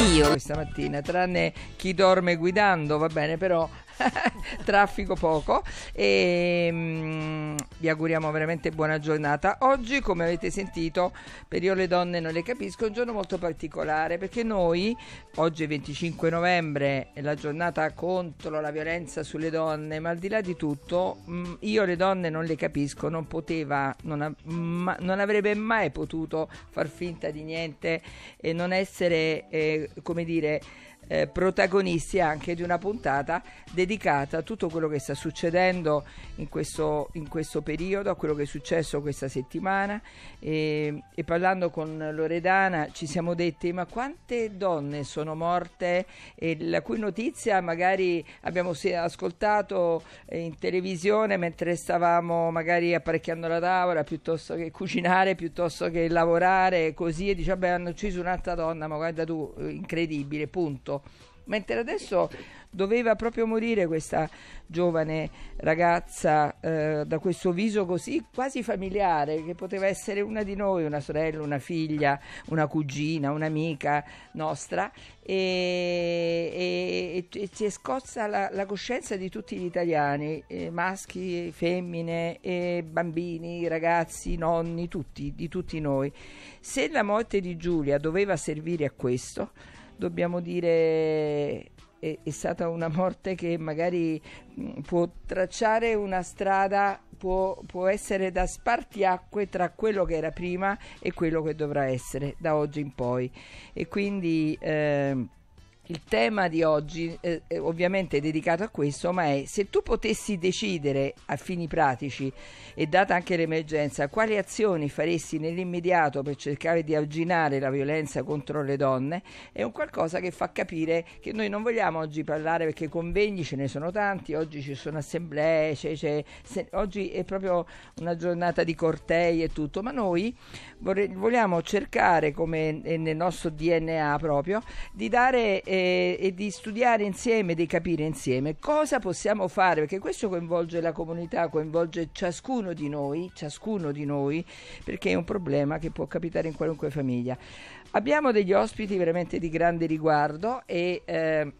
io. Questa mattina, tranne chi dorme guidando, va bene, però traffico poco e mm, vi auguriamo veramente buona giornata. Oggi, come avete sentito, per io le donne non le capisco, è un giorno molto particolare perché noi, oggi è 25 novembre, è la giornata contro la violenza sulle donne, ma al di là di tutto, mm, io le donne non le capisco, non poteva, non, av- ma- non avrebbe mai potuto far finta di niente e non essere, eh, come dire, eh, protagonisti anche di una puntata dedicata a tutto quello che sta succedendo in questo, in questo periodo, a quello che è successo questa settimana e, e, parlando con Loredana ci siamo detti ma quante donne sono morte e la cui notizia magari abbiamo ascoltato eh, in televisione mentre stavamo magari apparecchiando la tavola piuttosto che cucinare, piuttosto che lavorare così e dice vabbè hanno ucciso un'altra donna ma guarda tu eh, incredibile punto tutto. Mentre adesso doveva proprio morire questa giovane ragazza eh, da questo viso così quasi familiare, che poteva essere una di noi, una sorella, una figlia, una cugina, un'amica nostra, e, e, e si è scossa la, la, coscienza di tutti gli italiani, eh, maschi, femmine, eh, bambini, ragazzi, nonni, tutti, di tutti noi. Se la morte di Giulia doveva servire a questo, dobbiamo dire è, è stata una morte che magari mm, può tracciare una strada, può, può, essere da spartiacque tra quello che era prima e quello che dovrà essere da oggi in poi. E quindi... Eh, il tema di oggi eh, eh, ovviamente è dedicato a questo, ma è se tu potessi decidere a fini pratici e data anche l'emergenza, quali azioni faresti nell'immediato per cercare di arginare la violenza contro le donne, è un qualcosa che fa capire che noi non vogliamo oggi parlare perché convegni ce ne sono tanti, oggi ci sono assemblee, c'è, cioè, c'è, cioè, se, oggi è proprio una giornata di cortei e tutto, ma noi vorre- vogliamo cercare come nel nostro DNA proprio di dare... Eh, e di studiare insieme, di capire insieme cosa possiamo fare, perché questo coinvolge la comunità, coinvolge ciascuno di noi, ciascuno di noi, perché è un problema che può capitare in qualunque famiglia. Abbiamo degli ospiti veramente di grande riguardo e eh,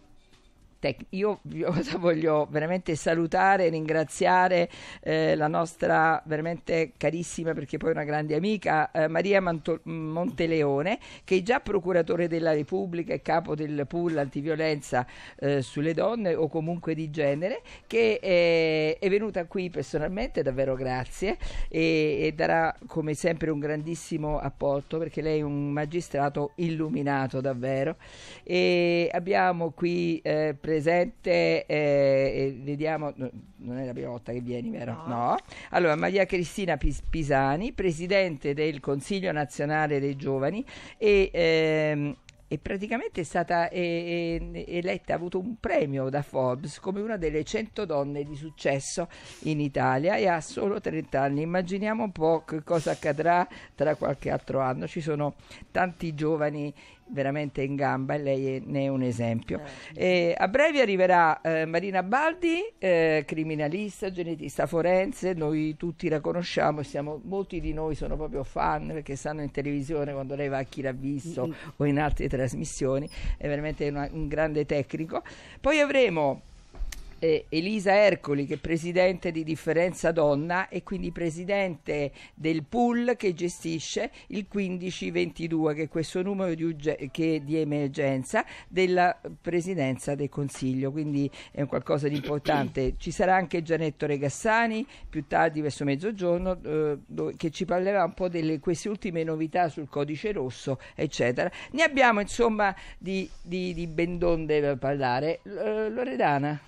Tec- io voglio veramente salutare e ringraziare eh, la nostra veramente carissima, perché poi una grande amica, eh, Maria Manto- Monteleone, che è già procuratore della Repubblica e capo del pool antiviolenza eh, sulle donne o comunque di genere, che è, eh, è venuta qui personalmente, davvero grazie, e, e darà come sempre un grandissimo apporto perché lei è un magistrato illuminato davvero. E abbiamo qui eh, presente, eh, vediamo, no, non è la prima volta che vieni, vero? No. no. Allora, Maria Cristina Pis- Pisani, presidente del Consiglio nazionale dei giovani e... Ehm, e praticamente è stata eletta, ha avuto un premio da Forbes come una delle 100 donne di successo in Italia e ha solo 30 anni. Immaginiamo un po' che cosa accadrà tra qualche altro anno. Ci sono tanti giovani veramente in gamba e lei ne è un esempio. Eh. a breve arriverà eh, Marina Baldi, eh, criminalista, genetista forense, noi tutti la conosciamo, siamo, molti di noi sono proprio fan perché stanno in televisione quando lei va a chi l'ha visto mm-hmm. o in altre trasmissioni, è veramente una, un grande tecnico. Poi avremo eh, Elisa Ercoli che è presidente di Differenza Donna e quindi presidente del pool che gestisce il 1522 che è questo numero di, che, di emergenza della presidenza del Consiglio quindi è un qualcosa di importante ci sarà anche Gianetto Regassani più tardi verso mezzogiorno eh, che ci parlerà un po' delle queste ultime novità sul codice rosso eccetera ne abbiamo insomma di, di, di bendonde per parlare L- Loredana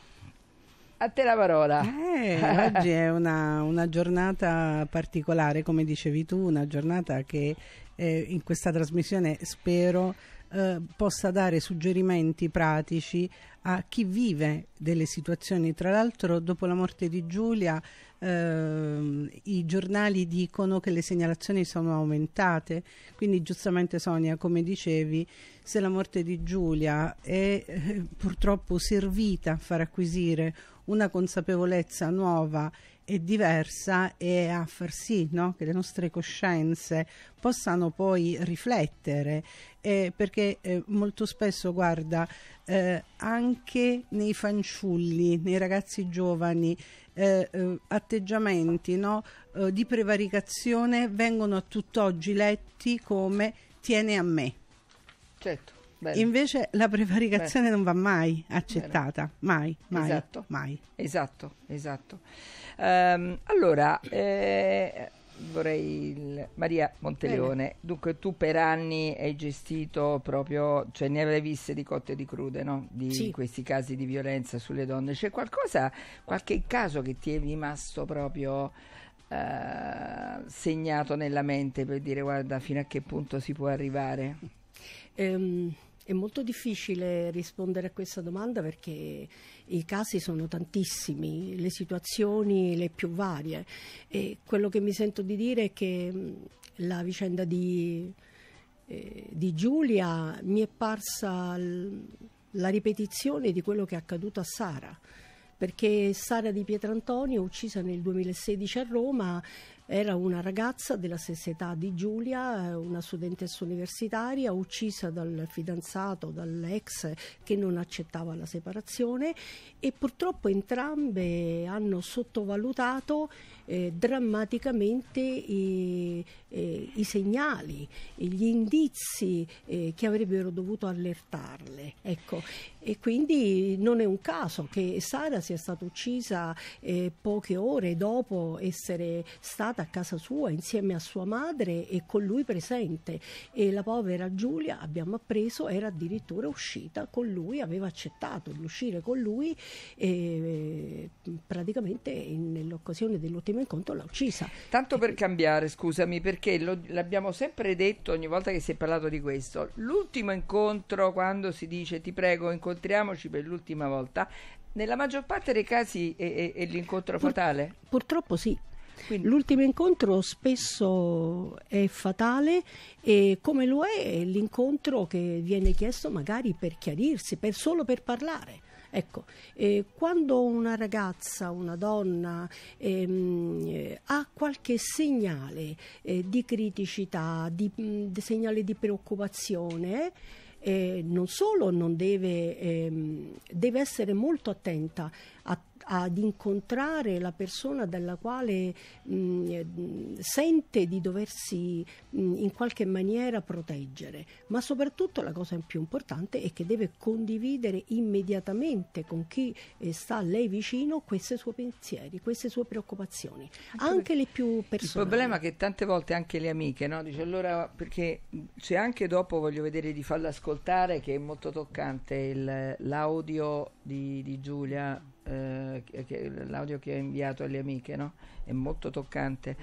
a te la parola. Eh, oggi è una, una, giornata particolare, come dicevi tu, una giornata che eh, in questa trasmissione spero eh, possa dare suggerimenti pratici a chi vive delle situazioni. Tra l'altro, dopo la morte di Giulia, ehm, i giornali dicono che le segnalazioni sono aumentate, quindi giustamente Sonia, come dicevi, se la morte di Giulia è eh, purtroppo servita a far acquisire una consapevolezza nuova e diversa e a far sì no? che le nostre coscienze possano poi riflettere eh, perché eh, molto spesso guarda eh, anche nei fanciulli nei ragazzi giovani eh, eh, atteggiamenti no? Eh, di prevaricazione vengono a tutt'oggi letti come tiene a me certo Bene. Invece la prevaricazione Bene. non va mai accettata, mai, mai, esatto. mai. Esatto, esatto. Um, allora, eh, vorrei il... Maria Monteleone, Bene. dunque tu per anni hai gestito proprio, cioè ne avevi viste di cotte e di crude, no? Di sì. questi casi di violenza sulle donne. C'è qualcosa, qualche caso che ti è rimasto proprio... Uh, segnato nella mente per dire guarda fino a che punto si può arrivare? Um, è molto difficile rispondere a questa domanda perché i casi sono tantissimi, le situazioni le più varie e quello che mi sento di dire è che la vicenda di, eh, di Giulia mi è parsa la ripetizione di quello che è accaduto a Sara perché Sara di Pietrantonio, uccisa nel 2016 a Roma, era una ragazza della stessa età di Giulia, eh, una studentessa universitaria, uccisa dal fidanzato, dall'ex che non accettava la separazione e purtroppo entrambe hanno sottovalutato eh, drammaticamente eh, eh, i segnali, gli indizi eh, che avrebbero dovuto allertarle. Ecco. E quindi non è un caso che Sara sia stata uccisa eh, poche ore dopo essere stata a casa sua insieme a sua madre e con lui presente. E la povera Giulia, abbiamo appreso, era addirittura uscita con lui, aveva accettato di uscire con lui praticamente nell'occasione dell'ottenimento primo incontro l'ha uccisa. Tanto per eh, cambiare, scusami, perché lo, l'abbiamo sempre detto ogni volta che si è parlato di questo, l'ultimo incontro quando si dice ti prego incontriamoci per l'ultima volta, nella maggior parte dei casi è, è, è l'incontro Pur, fatale? Purtroppo sì, quindi. L'ultimo incontro spesso è fatale e come lo è l'incontro che viene chiesto magari per chiarirsi, per, solo per parlare. Ecco, eh, quando una ragazza, una donna ehm, ha qualche segnale eh, di criticità, di, mm, di segnale di preoccupazione, eh, non solo non deve, ehm, deve essere molto attenta a ad incontrare la persona dalla quale mh, sente di doversi mh, in qualche maniera proteggere, ma soprattutto la cosa più importante è che deve condividere immediatamente con chi eh, sta a lei vicino questi suoi pensieri, queste sue preoccupazioni, anche, anche le più personali. Il problema è che tante volte anche le amiche, no? Dice allora perché se anche dopo voglio vedere di farla ascoltare che è molto toccante il, l'audio di, di Giulia eh, l'audio che ho inviato alle amiche, no? È molto toccante.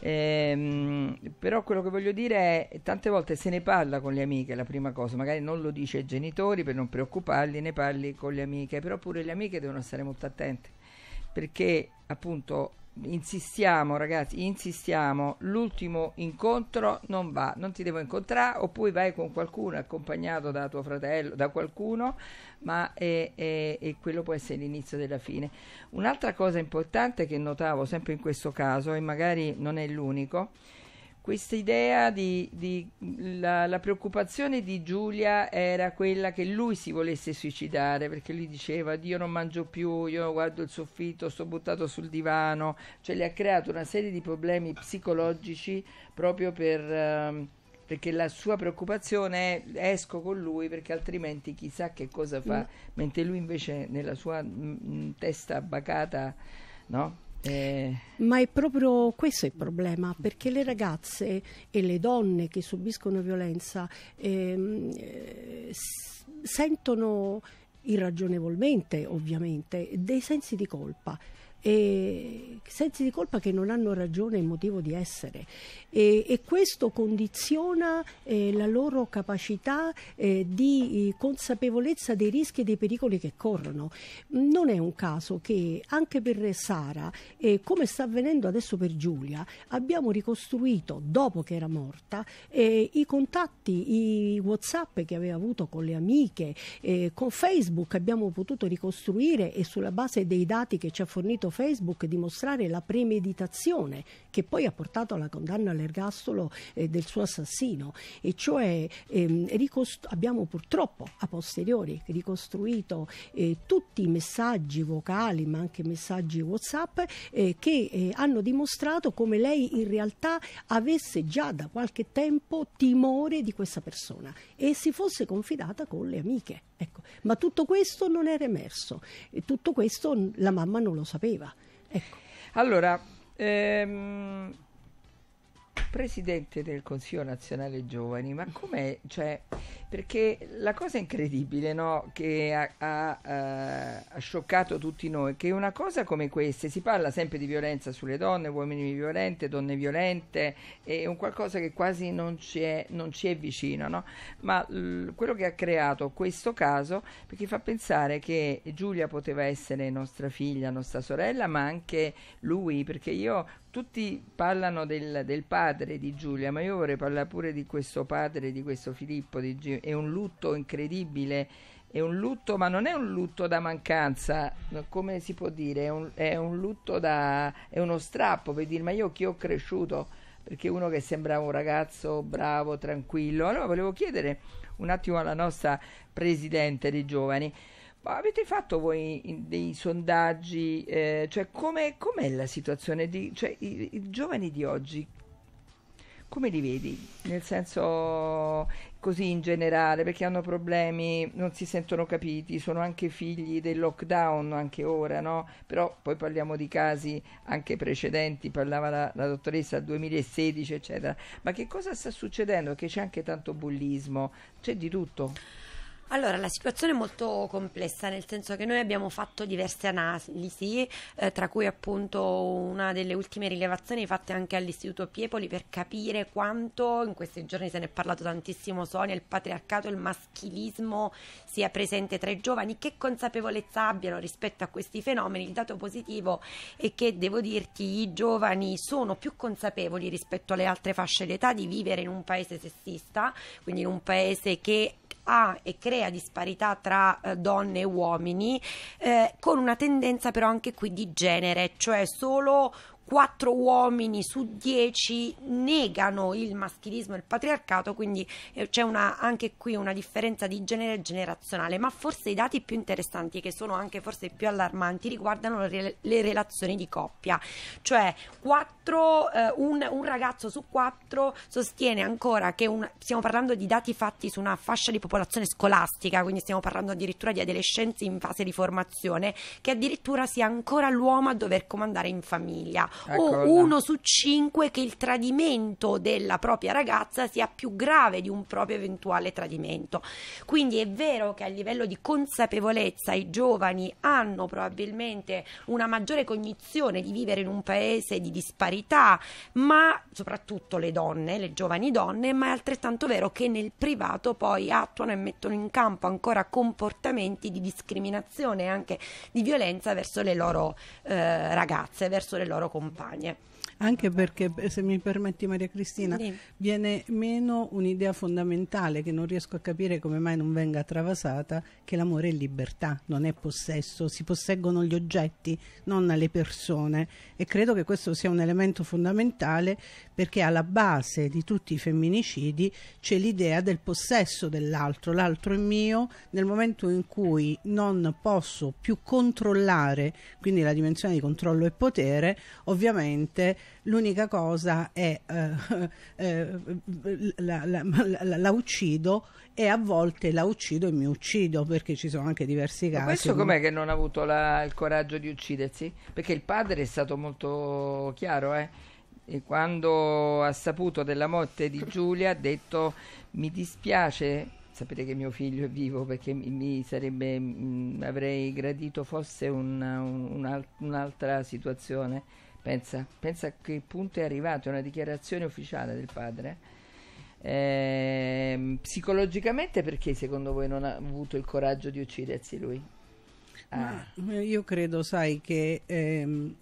Ehm, però quello che voglio dire è, tante volte se ne parla con le amiche, la prima cosa, magari non lo dice ai genitori per non preoccuparli, ne parli con le amiche, però pure le amiche devono stare molto attente, perché appunto insistiamo ragazzi, insistiamo, l'ultimo incontro non va, non ti devo incontrare, oppure vai con qualcuno accompagnato da tuo fratello, da qualcuno, ma è, è, è quello può essere l'inizio della fine. Un'altra cosa importante che notavo sempre in questo caso, e magari non è l'unico, questa idea di, di la, la, preoccupazione di Giulia era quella che lui si volesse suicidare perché lui diceva io non mangio più, io guardo il soffitto, sto buttato sul divano, cioè le ha creato una serie di problemi psicologici proprio per, eh, perché la sua preoccupazione è esco con lui perché altrimenti chissà che cosa fa, mm. mentre lui invece nella sua mh, mm, testa bacata no? Eh... Ma è proprio questo il problema, perché le ragazze e le donne che subiscono violenza ehm, eh, sentono irragionevolmente, ovviamente, dei sensi di colpa e sensi di colpa che non hanno ragione e motivo di essere e, e questo condiziona eh, la loro capacità eh, di eh, consapevolezza dei rischi e dei pericoli che corrono. Non è un caso che anche per Sara, eh, come sta avvenendo adesso per Giulia, abbiamo ricostruito dopo che era morta eh, i contatti, i WhatsApp che aveva avuto con le amiche, eh, con Facebook abbiamo potuto ricostruire e sulla base dei dati che ci ha fornito Facebook mostrare la premeditazione che poi ha portato alla condanna all'ergastolo eh, del suo assassino e cioè ehm, abbiamo purtroppo a posteriori ricostruito eh, tutti i messaggi vocali ma anche messaggi Whatsapp eh, che eh, hanno dimostrato come lei in realtà avesse già da qualche tempo timore di questa persona e si fosse confidata con le amiche. Ecco. Ma tutto questo non era emerso, tutto questo la mamma non lo sapeva. Ecco. Allora, ehm, presidente del Consiglio Nazionale Giovani, ma com'è? Cioè, perché la cosa incredibile no? che ha, ha, eh, ha, scioccato tutti noi è che una cosa come questa, si parla sempre di violenza sulle donne, uomini violenti, donne violente, è un qualcosa che quasi non ci è, non ci è vicino, no? ma l- quello che ha creato questo caso perché fa pensare che Giulia poteva essere nostra figlia, nostra sorella, ma anche lui, perché io tutti parlano del, del, padre di Giulia, ma io vorrei parlare pure di questo padre, di questo Filippo. Di G- è un lutto incredibile, è un lutto, ma non è un lutto da mancanza, come si può dire? È un, è un lutto da. è uno strappo per dire, ma io chi ho cresciuto? Perché uno che sembrava un ragazzo bravo, tranquillo. Allora volevo chiedere un attimo alla nostra presidente dei giovani avete fatto voi dei sondaggi? Eh, cioè, com'è, com'è, la situazione di cioè, i, i, giovani di oggi? Come li vedi? Nel senso così in generale, perché hanno problemi, non si sentono capiti, sono anche figli del lockdown anche ora, no? Però poi parliamo di casi anche precedenti, parlava la, la dottoressa del 2016, eccetera. Ma che cosa sta succedendo? Che c'è anche tanto bullismo, c'è di tutto. Allora, la situazione è molto complessa, nel senso che noi abbiamo fatto diverse analisi, eh, tra cui appunto una delle ultime rilevazioni fatte anche all'Istituto Piepoli per capire quanto, in questi giorni se ne è parlato tantissimo Sonia, il patriarcato, il maschilismo sia presente tra i giovani, che consapevolezza abbiano rispetto a questi fenomeni. Il dato positivo è che, devo dirti, i giovani sono più consapevoli rispetto alle altre fasce d'età di vivere in un paese sessista, quindi in un paese che ha e crea disparità tra eh, donne e uomini, eh, con una tendenza però anche qui di genere, cioè solo 4 uomini su 10 negano il maschilismo e il patriarcato, quindi eh, c'è una, anche qui una differenza di genere generazionale, ma forse i dati più interessanti, che sono anche forse più allarmanti, riguardano le, le relazioni di coppia, cioè 4, eh, un, un, ragazzo su 4 sostiene ancora che un, stiamo parlando di dati fatti su una fascia di popolazione scolastica, quindi stiamo parlando addirittura di adolescenti in fase di formazione, che addirittura sia ancora l'uomo a dover comandare in famiglia. Eccola. o uno su cinque che il tradimento della propria ragazza sia più grave di un proprio eventuale tradimento. Quindi è vero che a livello di consapevolezza i giovani hanno probabilmente una maggiore cognizione di vivere in un paese di disparità, ma soprattutto le donne, le giovani donne, ma è altrettanto vero che nel privato poi attuano e mettono in campo ancora comportamenti di discriminazione e anche di violenza verso le loro eh, ragazze, verso le loro comunità compagne. Anche perché, se mi permetti Maria Cristina, sì. viene meno un'idea fondamentale che non riesco a capire come mai non venga travasata, che l'amore è libertà, non è possesso, si posseggono gli oggetti, non le persone e credo che questo sia un elemento fondamentale perché alla base di tutti i femminicidi c'è l'idea del possesso dell'altro, l'altro è mio, nel momento in cui non posso più controllare, quindi la dimensione di controllo e potere, ovviamente l'unica cosa è eh, eh, la, la, la, la, uccido e a volte la uccido e mi uccido perché ci sono anche diversi casi. Ma questo com'è che non ha avuto il coraggio di uccidersi? Perché il padre è stato molto chiaro, eh? e quando ha saputo della morte di Giulia ha detto mi dispiace sapete che mio figlio è vivo perché mi, mi sarebbe mh, mm, avrei gradito fosse un, un, un'altra situazione pensa, pensa, a che punto è arrivato è una dichiarazione ufficiale del padre eh, psicologicamente perché secondo voi non ha avuto il coraggio di uccidersi lui? Ma ah. io credo, sai, che ehm,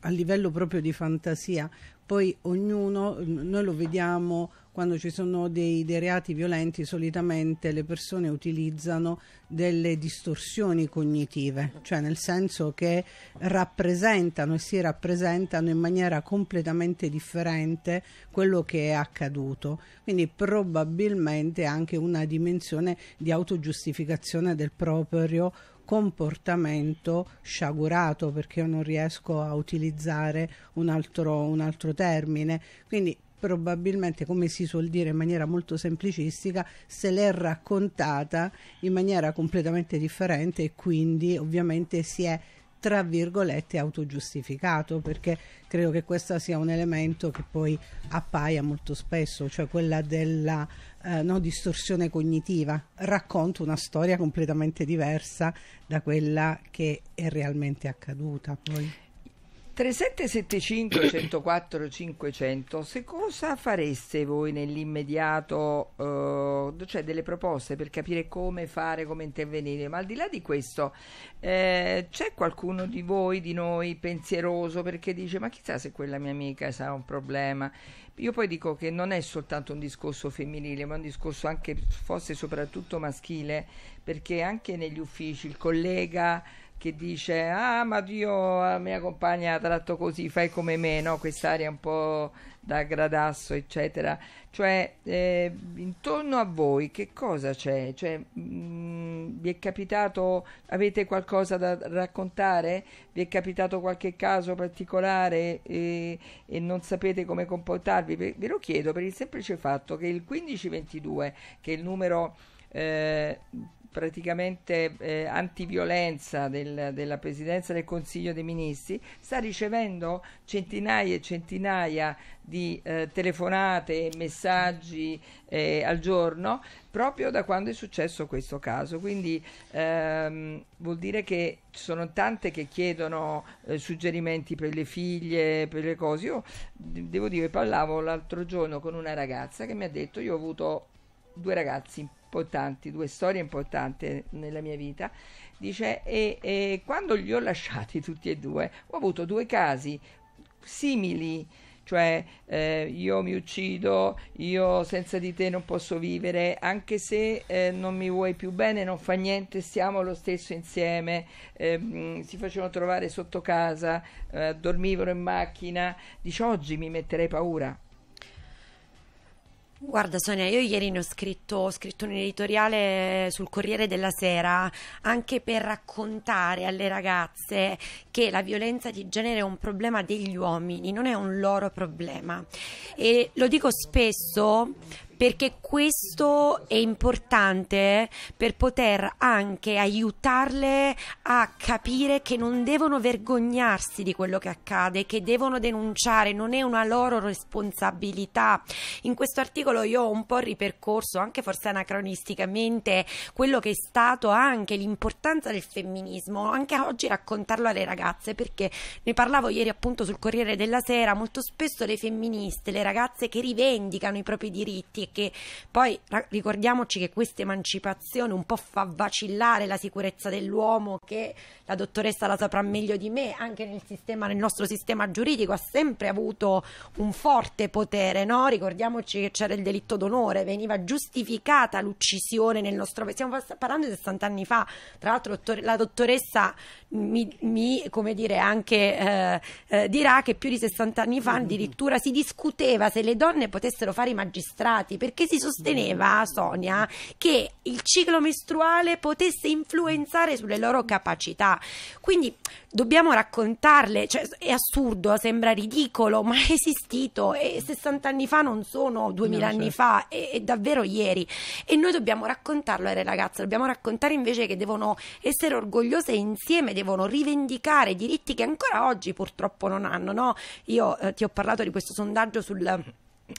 a livello proprio di fantasia, poi ognuno, noi lo vediamo quando ci sono dei, dei, reati violenti, solitamente le persone utilizzano delle distorsioni cognitive, cioè nel senso che rappresentano e si rappresentano in maniera completamente differente quello che è accaduto. Quindi probabilmente anche una dimensione di autogiustificazione del proprio comportamento sciagurato perché io non riesco a utilizzare un altro, un altro termine. Quindi probabilmente, come si suol dire in maniera molto semplicistica, se l'è raccontata in maniera completamente differente e quindi ovviamente si è tra virgolette autogiustificato perché credo che questo sia un elemento che poi appaia molto spesso, cioè quella della eh, no, distorsione cognitiva, racconto una storia completamente diversa da quella che è realmente accaduta. Poi. 3775 104 500 se cosa fareste voi nell'immediato eh, cioè delle proposte per capire come fare come intervenire ma al di là di questo eh, c'è qualcuno di voi di noi pensieroso perché dice ma chissà se quella mia amica ha un problema io poi dico che non è soltanto un discorso femminile ma un discorso anche forse soprattutto maschile perché anche negli uffici il collega che dice ah ma io la mia compagna tratto così fai come me no quest'aria un po' da gradasso eccetera cioè eh, intorno a voi che cosa c'è cioè mh, mm, vi è capitato avete qualcosa da raccontare vi è capitato qualche caso particolare e, eh, e non sapete come comportarvi ve, ve lo chiedo per il semplice fatto che il 1522 che è il numero eh, praticamente eh, antiviolenza del, della Presidenza del Consiglio dei Ministri sta ricevendo centinaia e centinaia di eh, telefonate e messaggi eh, al giorno proprio da quando è successo questo caso. Quindi ehm, vuol dire che ci sono tante che chiedono eh, suggerimenti per le figlie, per le cose. Io devo dire, parlavo l'altro giorno con una ragazza che mi ha detto io ho avuto due ragazzi importanti, due storie importanti nella mia vita. Dice, e, e quando li ho lasciati tutti e due, ho avuto due casi simili cioè eh, io mi uccido, io senza di te non posso vivere, anche se eh, non mi vuoi più bene, non fa niente, stiamo lo stesso insieme, eh, mh, si facevano trovare sotto casa, eh, dormivano in macchina, dice oggi mi metterei paura. Guarda Sonia, io ieri ne ho scritto, ho scritto un editoriale sul Corriere della Sera anche per raccontare alle ragazze che la violenza di genere è un problema degli uomini, non è un loro problema. E lo dico spesso perché questo è importante per poter anche aiutarle a capire che non devono vergognarsi di quello che accade, che devono denunciare, non è una loro responsabilità. In questo articolo io ho un po' ripercorso, anche forse anacronisticamente, quello che è stato anche l'importanza del femminismo, anche oggi raccontarlo alle ragazze, perché ne parlavo ieri appunto sul Corriere della Sera, molto spesso le femministe, le ragazze che rivendicano i propri diritti e che poi ricordiamoci che questa emancipazione un po' fa vacillare la sicurezza dell'uomo che la dottoressa la saprà meglio di me, anche nel, sistema, nel nostro sistema giuridico ha sempre avuto un forte potere, no? ricordiamoci che c'era il delitto d'onore, veniva giustificata l'uccisione nel nostro... paese stiamo parlando di 60 anni fa, tra l'altro la dottoressa mi, mi come dire, anche eh, eh dirà che più di 60 anni fa mm, mm, mm. addirittura si discuteva se le donne potessero fare i magistrati perché si sosteneva, Sonia, che il ciclo mestruale potesse influenzare sulle loro capacità. Quindi dobbiamo raccontarle, cioè, è assurdo, sembra ridicolo, ma è esistito e 60 anni fa non sono 2000 no, certo. anni fa, è, è, davvero ieri e noi dobbiamo raccontarlo alle ragazze, dobbiamo raccontare invece che devono essere orgogliose insieme, devono rivendicare diritti che ancora oggi purtroppo non hanno, no? Io eh, ti ho parlato di questo sondaggio sul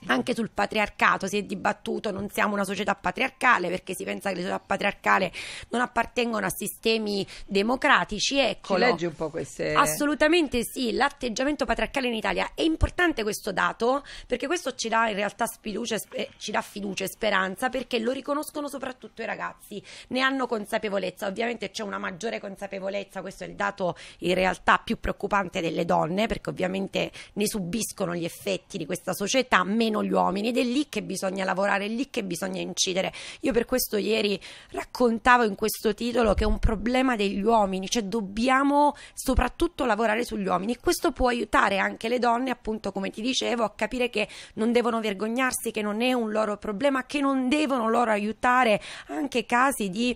anche sul patriarcato si è dibattuto, non siamo una società patriarcale perché si pensa che le società patriarcali non appartengono a sistemi democratici. Ecco, leggi un po' queste. Assolutamente sì, l'atteggiamento patriarcale in Italia è importante questo dato perché questo ci dà in realtà sfiducia, eh, ci dà fiducia e speranza perché lo riconoscono soprattutto i ragazzi, ne hanno consapevolezza. Ovviamente c'è una maggiore consapevolezza, questo è il dato in realtà più preoccupante delle donne perché ovviamente ne subiscono gli effetti di questa società meno gli uomini ed è lì che bisogna lavorare, è lì che bisogna incidere. Io per questo ieri raccontavo in questo titolo che è un problema degli uomini, cioè dobbiamo soprattutto lavorare sugli uomini e questo può aiutare anche le donne, appunto come ti dicevo, a capire che non devono vergognarsi, che non è un loro problema, che non devono loro aiutare anche casi di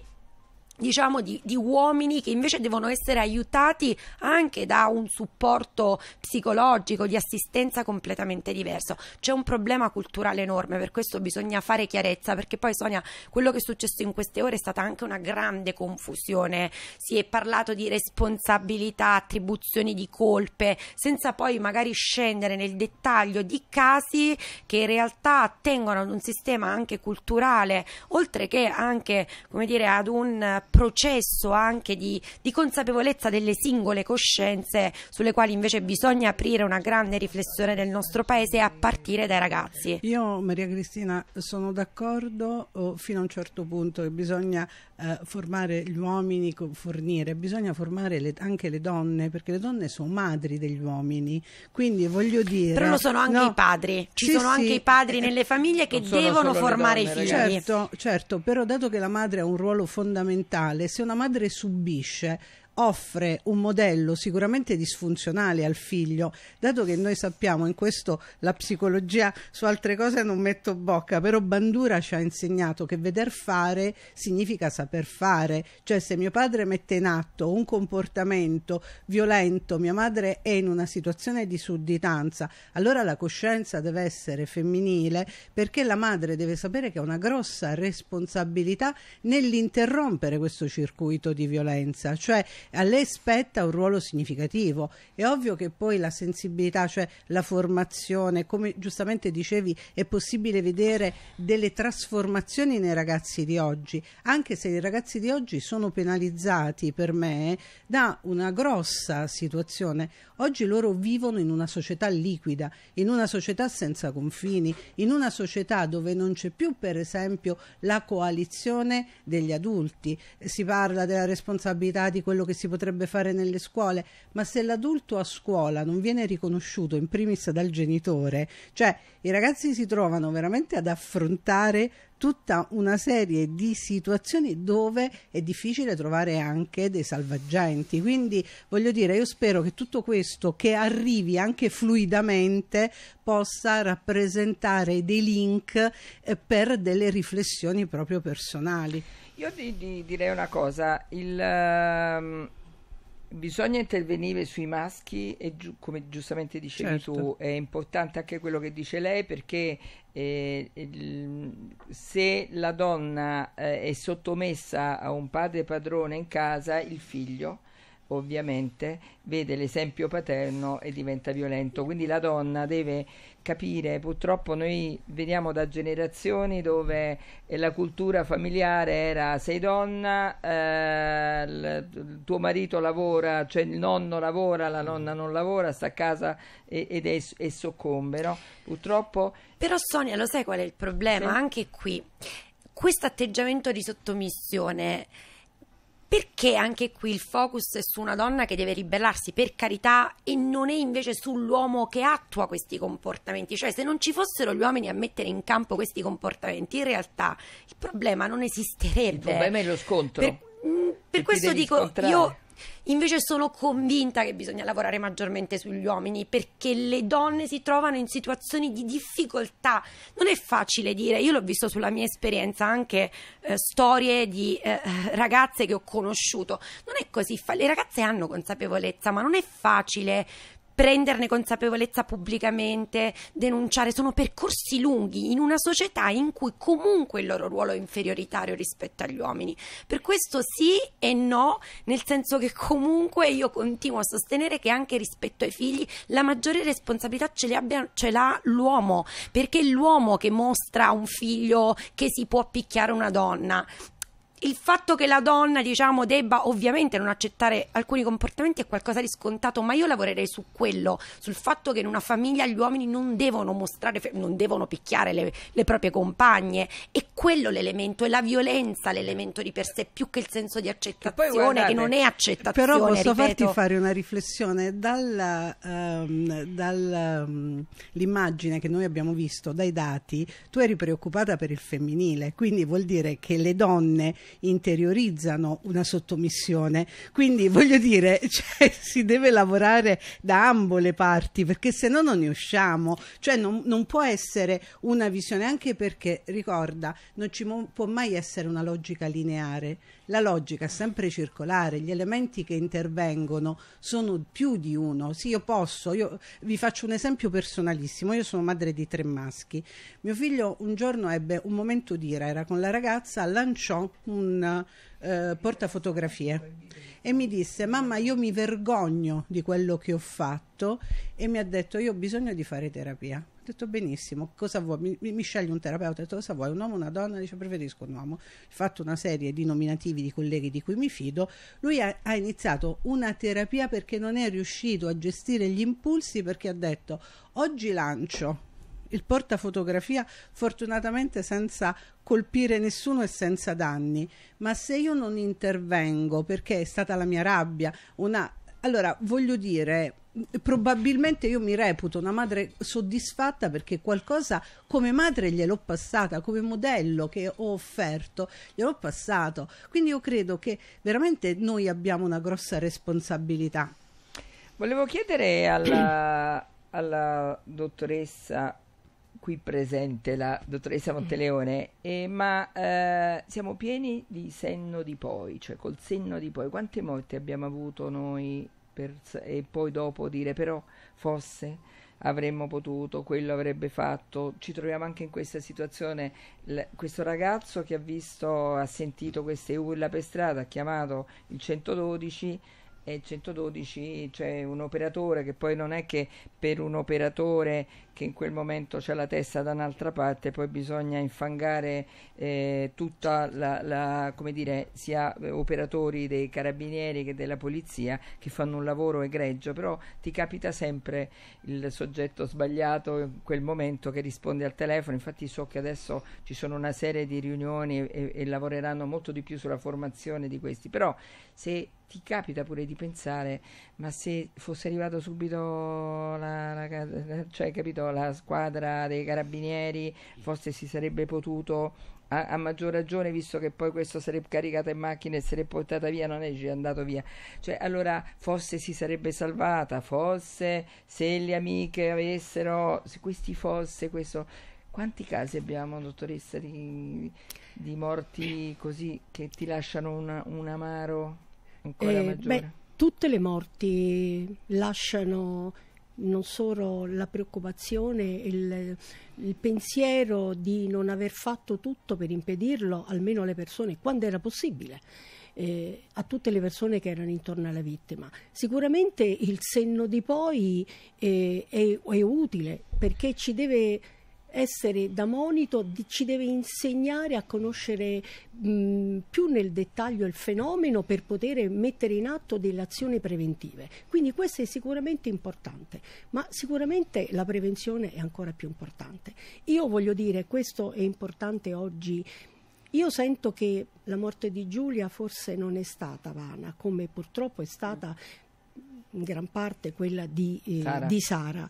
diciamo di, di, uomini che invece devono essere aiutati anche da un supporto psicologico di assistenza completamente diverso c'è un problema culturale enorme per questo bisogna fare chiarezza perché poi Sonia quello che è successo in queste ore è stata anche una grande confusione si è parlato di responsabilità attribuzioni di colpe senza poi magari scendere nel dettaglio di casi che in realtà attengono ad un sistema anche culturale oltre che anche come dire ad un processo anche di, di consapevolezza delle singole coscienze sulle quali invece bisogna aprire una grande riflessione del nostro paese a partire dai ragazzi. Io Maria Cristina sono d'accordo oh, fino a un certo punto che bisogna eh, formare gli uomini, fornire, bisogna formare le, anche le donne perché le donne sono madri degli uomini, quindi voglio dire... Però lo sono anche no, i padri, ci sì, sono sì, anche i padri eh, nelle famiglie che devono formare donne, i figli. Certo, certo, però dato che la madre ha un ruolo fondamentale, mentale, se una madre subisce offre un modello sicuramente disfunzionale al figlio, dato che noi sappiamo in questo la psicologia su altre cose non metto bocca, però Bandura ci ha insegnato che veder fare significa saper fare, cioè se mio padre mette in atto un comportamento violento, mia madre è in una situazione di sudditanza, allora la coscienza deve essere femminile perché la madre deve sapere che ha una grossa responsabilità nell'interrompere questo circuito di violenza, cioè a lei spetta un ruolo significativo. È ovvio che poi la sensibilità, cioè la formazione, come giustamente dicevi, è possibile vedere delle trasformazioni nei ragazzi di oggi, anche se i ragazzi di oggi sono penalizzati per me da una grossa situazione. Oggi loro vivono in una società liquida, in una società senza confini, in una società dove non c'è più, per esempio, la coalizione degli adulti. Si parla della responsabilità di quello che si potrebbe fare nelle scuole, ma se l'adulto a scuola non viene riconosciuto in primis dal genitore, cioè i ragazzi si trovano veramente ad affrontare tutta una serie di situazioni dove è difficile trovare anche dei salvagenti. Quindi voglio dire, io spero che tutto questo che arrivi anche fluidamente possa rappresentare dei link eh, per delle riflessioni proprio personali. Io di, di, direi una cosa, il, um, bisogna intervenire sui maschi e giu, come giustamente dicevi certo. tu è importante anche quello che dice lei perché eh, il, se la donna eh, è sottomessa a un padre padrone in casa, il figlio ovviamente vede l'esempio paterno e diventa violento. Quindi la donna deve capire, purtroppo noi veniamo da generazioni dove la cultura familiare era sei donna, eh, il tuo marito lavora, cioè il nonno lavora, la nonna non lavora, sta a casa e, ed è, e soccombe, Purtroppo... Però Sonia, lo sai qual è il problema? Sì. Anche qui, questo atteggiamento di sottomissione perché anche qui il focus è su una donna che deve ribellarsi per carità e non è invece sull'uomo che attua questi comportamenti? Cioè, se non ci fossero gli uomini a mettere in campo questi comportamenti, in realtà il problema non esisterebbe. Il problema è lo scontro. Per, mm, per questo dico, scontrare. io Invece sono convinta che bisogna lavorare maggiormente sugli uomini perché le donne si trovano in situazioni di difficoltà. Non è facile dire, io l'ho visto sulla mia esperienza anche eh, storie di eh, ragazze che ho conosciuto. Non è così, fa- le ragazze hanno consapevolezza, ma non è facile prenderne consapevolezza pubblicamente, denunciare, sono percorsi lunghi in una società in cui comunque il loro ruolo è inferioritario rispetto agli uomini. Per questo sì e no, nel senso che comunque io continuo a sostenere che anche rispetto ai figli la maggiore responsabilità ce, abbia, ce l'ha l'uomo, perché è l'uomo che mostra a un figlio che si può picchiare una donna il fatto che la donna, diciamo, debba ovviamente non accettare alcuni comportamenti è qualcosa di scontato, ma io lavorerei su quello, sul fatto che in una famiglia gli uomini non devono mostrare, non devono picchiare le, le proprie compagne. È quello l'elemento, è la violenza l'elemento di per sé, più che il senso di accettazione, guardate, che non è accettazione. Però posso ripeto. farti fare una riflessione dall'immagine ehm, ehm, um, dall, um, che noi abbiamo visto, dai dati, tu eri preoccupata per il femminile, quindi vuol dire che le donne interiorizzano una sottomissione. Quindi voglio dire, cioè, si deve lavorare da ambo le parti perché se no non ne usciamo. Cioè, non, non può essere una visione, anche perché ricorda, non ci può mai essere una logica lineare la logica è sempre circolare, gli elementi che intervengono sono più di uno. Sì, io posso, io vi faccio un esempio personalissimo, io sono madre di tre maschi. Mio figlio un giorno ebbe un momento di ira, era con la ragazza, lanciò un eh, portafotografie e mi disse mamma io mi vergogno di quello che ho fatto e mi ha detto io ho bisogno di fare terapia ho detto benissimo cosa vuoi mi, mi scegli un terapeuta ho detto cosa vuoi un uomo una donna dice preferisco un uomo ho fatto una serie di nominativi di colleghi di cui mi fido lui ha, ha iniziato una terapia perché non è riuscito a gestire gli impulsi perché ha detto oggi lancio il portafotografia fortunatamente senza colpire nessuno e senza danni, ma se io non intervengo perché è stata la mia rabbia, una allora voglio dire probabilmente io mi reputo una madre soddisfatta perché qualcosa come madre gliel'ho passata, come modello che ho offerto, gliel'ho passato. Quindi io credo che veramente noi abbiamo una grossa responsabilità. Volevo chiedere alla, alla dottoressa qui presente la dottoressa mm. Monteleone, eh, ma eh, siamo pieni di senno di poi, cioè col senno di poi. Quante morti abbiamo avuto noi per, e poi dopo dire però fosse avremmo potuto, quello avrebbe fatto. Ci troviamo anche in questa situazione, L- questo ragazzo che ha visto, ha sentito queste urla per strada, ha chiamato il 112 e 112 c'è un operatore che poi non è che per un operatore che in quel momento c'è la testa da un'altra parte poi bisogna infangare eh, tutta la, la, come dire sia operatori dei carabinieri che della polizia che fanno un lavoro egregio però ti capita sempre il soggetto sbagliato in quel momento che risponde al telefono infatti so che adesso ci sono una serie di riunioni e, e lavoreranno molto di più sulla formazione di questi però se ti capita pure di pensare, ma se fosse arrivato subito la, la, cioè, capito, la squadra dei carabinieri, forse si sarebbe potuto, a, a, maggior ragione, visto che poi questo sarebbe caricato in macchina e sarebbe portata via, non è andato via. Cioè, allora forse si sarebbe salvata, forse se le amiche avessero, se questi fosse questo... Quanti casi abbiamo, dottoressa, di, di morti così che ti lasciano un, un amaro? ancora eh, maggiore? Beh, tutte le morti lasciano non solo la preoccupazione, il, il pensiero di non aver fatto tutto per impedirlo, almeno alle persone, quando era possibile. Eh, a tutte le persone che erano intorno alla vittima. Sicuramente il senno di poi eh, è, è utile perché ci deve essere da monito ci deve insegnare a conoscere mh, più nel dettaglio il fenomeno per poter mettere in atto delle azioni preventive. Quindi questo è sicuramente importante, ma sicuramente la prevenzione è ancora più importante. Io voglio dire, questo è importante oggi. Io sento che la morte di Giulia forse non è stata vana, come purtroppo è stata mm in gran parte quella di eh, Sara. Di Sara.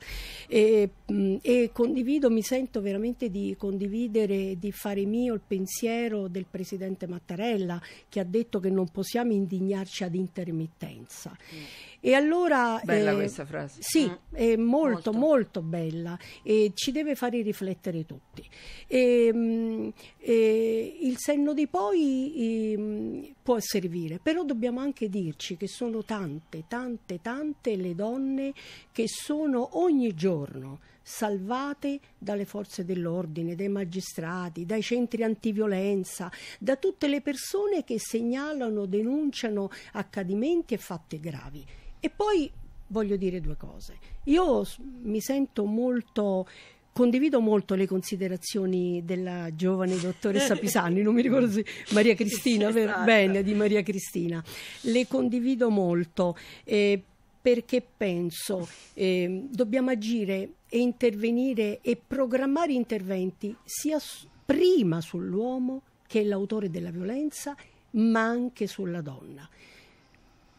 E, mh, mm, e, condivido, mi sento veramente di condividere, di fare mio il pensiero del Presidente Mattarella che ha detto che non possiamo indignarci ad intermittenza. Mm. E allora, bella eh, questa frase. Sì, mm. è molto, molto, molto bella e ci deve fare riflettere tutti. E, ehm, e, eh, il senno di poi mh, ehm, può servire, però dobbiamo anche dirci che sono tante, tante, tante le donne che sono ogni giorno salvate dalle forze dell'ordine, dai magistrati, dai centri antiviolenza, da tutte le persone che segnalano, denunciano accadimenti e fatti gravi. E poi voglio dire due cose. Io mi sento molto condivido molto le considerazioni della giovane dottoressa Pisani, non mi ricordo se Maria Cristina, esatto. bene, di Maria Cristina. Le condivido molto eh, perché penso eh, dobbiamo agire e intervenire e programmare interventi sia prima sull'uomo che è l'autore della violenza, ma anche sulla donna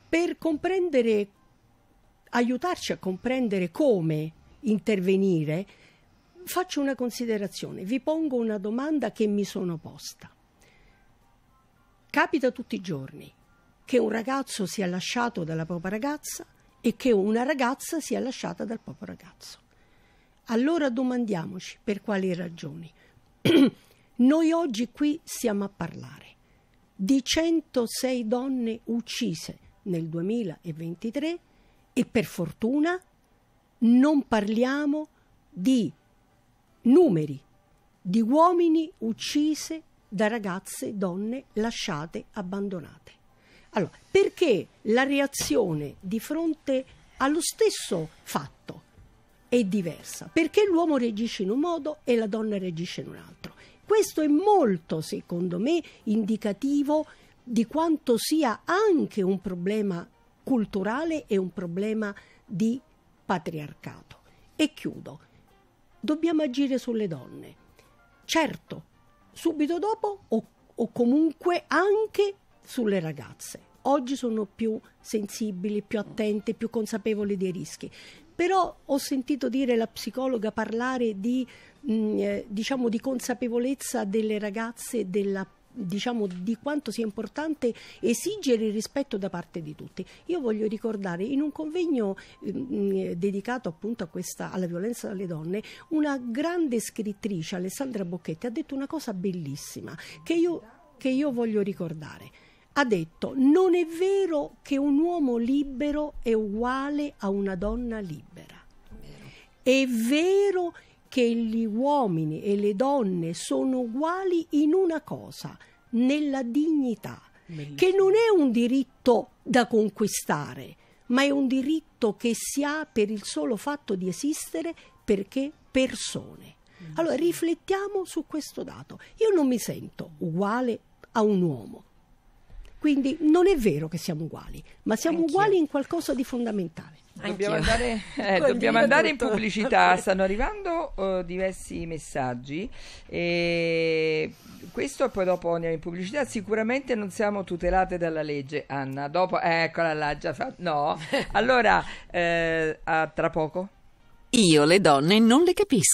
per comprendere, aiutarci a comprendere come intervenire, faccio una considerazione, vi pongo una domanda che mi sono posta. Capita tutti i giorni che un ragazzo sia lasciato dalla propria ragazza e che una ragazza sia lasciata dal proprio ragazzo. Allora domandiamoci per quali ragioni. Noi oggi qui stiamo a parlare di 106 donne uccise nel 2023 e per fortuna non parliamo di numeri, di uomini uccise da ragazze, donne lasciate, abbandonate. Allora, perché la reazione di fronte allo stesso fatto è diversa? Perché l'uomo reagisce in un modo e la donna reagisce in un altro? Questo è molto, secondo me, indicativo di quanto sia anche un problema culturale e un problema di patriarcato. E chiudo. Dobbiamo agire sulle donne. Certo, subito dopo o, o comunque anche sulle ragazze. Oggi sono più sensibili, più attente, più consapevoli dei rischi però ho sentito dire la psicologa parlare di, mh, mm, eh, diciamo di consapevolezza delle ragazze della diciamo, di quanto sia importante esigere il rispetto da parte di tutti. Io voglio ricordare in un convegno mm, eh, dedicato appunto questa, alla violenza alle donne, una grande scrittrice, Alessandra Bocchetti, ha detto una cosa bellissima che io, che io voglio ricordare. Ha detto: Non è vero che un uomo libero è uguale a una donna libera. È vero che gli uomini e le donne sono uguali in una cosa, nella dignità, Bellissimo. che non è un diritto da conquistare, ma è un diritto che si ha per il solo fatto di esistere perché persone. Bellissimo. Allora riflettiamo su questo dato. Io non mi sento uguale a un uomo, quindi non è vero che siamo uguali, ma siamo Anch'io. uguali in qualcosa di fondamentale. Dobbiamo andare, eh, ecco, dobbiamo andare, in pubblicità, stanno arrivando uh, diversi messaggi. E questo poi dopo andiamo in pubblicità. Sicuramente non siamo tutelate dalla legge, Anna. Dopo, eh, eccola là, già fa... No, allora, eh, a tra poco. Io le donne non le capisco.